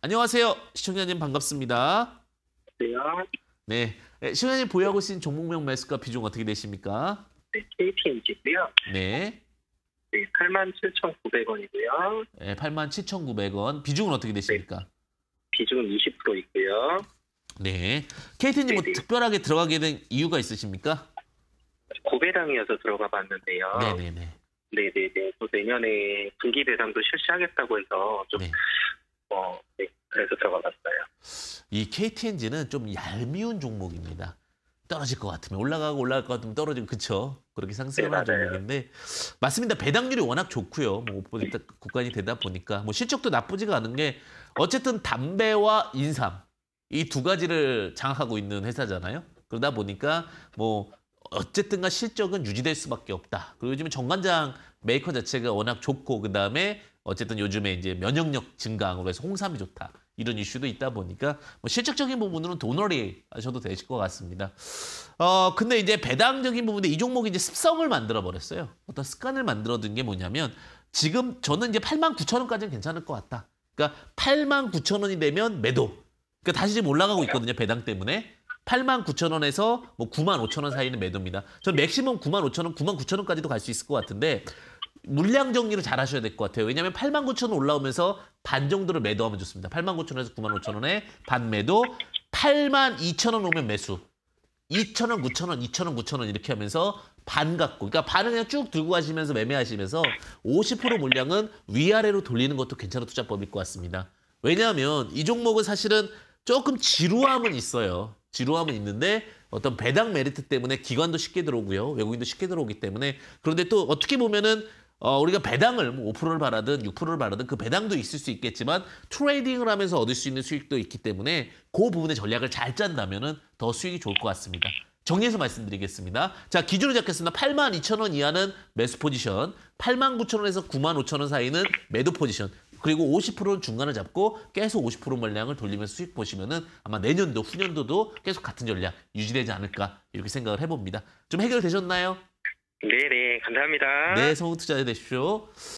안녕하세요. 시청자님 반갑습니다. 안녕하세요. 네. 예, 시청자님 보유하고 계신 종목명 매수가 비중 어떻게 되십니까? 네, KTNG고요. 네. 네, 87,900원이고요. 네, 87,900원. 비중은 어떻게 되십니까? 네, 비중은 20% 있고요. 네. KT님 뭐 네, 네. 특별하게 들어가게 된 이유가 있으십니까? 고배당이어서 들어가 봤는데요. 네네네. 네네네. 네, 또 내년에 분기 배당도 실시하겠다고 해서 좀 네. 어, 네, 그래서 들어가봤어요. 이 KTNG는 좀 얄미운 종목입니다. 떨어질 것 같으면 올라가고 올라갈 것 같으면 떨어지고 그쵸 그렇게 상승하는 네, 종목인데 맞습니다 배당률이 워낙 좋고요 뭐 네. 국간이 되다 보니까 뭐 실적도 나쁘지가 않은 게 어쨌든 담배와 인삼 이 두 가지를 장악하고 있는 회사잖아요 그러다 보니까 뭐 어쨌든가 실적은 유지될 수밖에 없다 그리고 요즘에 정관장 메이커 자체가 워낙 좋고 그다음에 어쨌든 요즘에 이제 면역력 증강으로 해서 홍삼이 좋다. 이런 이슈도 있다 보니까 뭐 실질적인 부분으로는 도너리 하셔도 되실 것 같습니다. 어 근데 이제 배당적인 부분에 이 종목이 이제 습성을 만들어 버렸어요. 어떤 습관을 만들어둔 게 뭐냐면 지금 저는 이제 8만 9천 원까지는 괜찮을 것 같다. 그러니까 8만 9천 원이 되면 매도. 그러니까 다시 지금 올라가고 있거든요 배당 때문에. 8만 9천 원에서 뭐 9만 5천 원 사이는 매도입니다. 전 맥시멈 9만 5천 원, 9만 9천 원까지도 갈 수 있을 것 같은데 물량 정리를 잘 하셔야 될 것 같아요. 왜냐하면 8만 9천 원 올라오면서 반 정도를 매도하면 좋습니다. 8만 9천 원에서 9만 5천 원에 반 매도, 8만 2천 원 오면 매수, 2천 원, 9천 원, 2천 원, 9천 원 이렇게 하면서 반 갖고, 그러니까 반을 그냥 쭉 들고 가시면서 매매하시면서 50% 물량은 위아래로 돌리는 것도 괜찮은 투자법일 것 같습니다. 왜냐하면 이 종목은 사실은 조금 지루함은 있어요. 지루함은 있는데 어떤 배당 메리트 때문에 기관도 쉽게 들어오고요. 외국인도 쉽게 들어오기 때문에 그런데 또 어떻게 보면은 어, 우리가 배당을 뭐 5%를 바라든 6%를 바라든 그 배당도 있을 수 있겠지만 트레이딩을 하면서 얻을 수 있는 수익도 있기 때문에 그 부분의 전략을 잘 짠다면은 더 수익이 좋을 것 같습니다. 정리해서 말씀드리겠습니다. 자, 기준을 잡겠습니다. 82,000원 이하는 매수 포지션, 89,000원에서 95,000원 사이는 매도 포지션, 그리고 50%는 중간을 잡고 계속 50% 물량을 돌리면서 수익 보시면은 아마 내년도 후년도도 계속 같은 전략 유지되지 않을까 이렇게 생각을 해봅니다. 좀 해결되셨나요? 네네 네. 감사합니다. 네 성공 투자 되십시오.